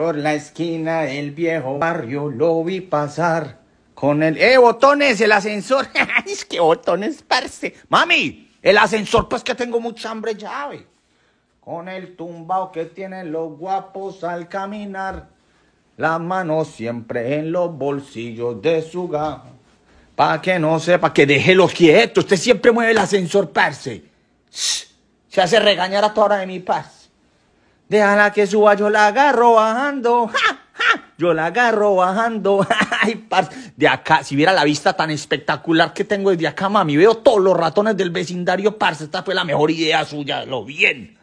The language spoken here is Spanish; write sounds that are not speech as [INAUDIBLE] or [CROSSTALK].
Por la esquina del viejo barrio lo vi pasar con el... ¡Eh, botones! ¡El ascensor! [LAUGHS] ¡Es que botones, parce! ¡Mami! El ascensor, pues que tengo mucha hambre ya, Con el tumbao que tienen los guapos al caminar. Las manos siempre en los bolsillos de su gajo. Pa' que no sepa que deje los quietos Usted siempre mueve el ascensor, parce. Se hace regañar a toda hora de mi paz la que suba, yo la agarro bajando. ¡Ja, Yo la agarro bajando. [LAUGHS] Ay, parce, De acá, si viera la vista tan espectacular que tengo desde acá, mami, veo todos los ratones del vecindario, parce. Esta fue la mejor idea suya, lo bien.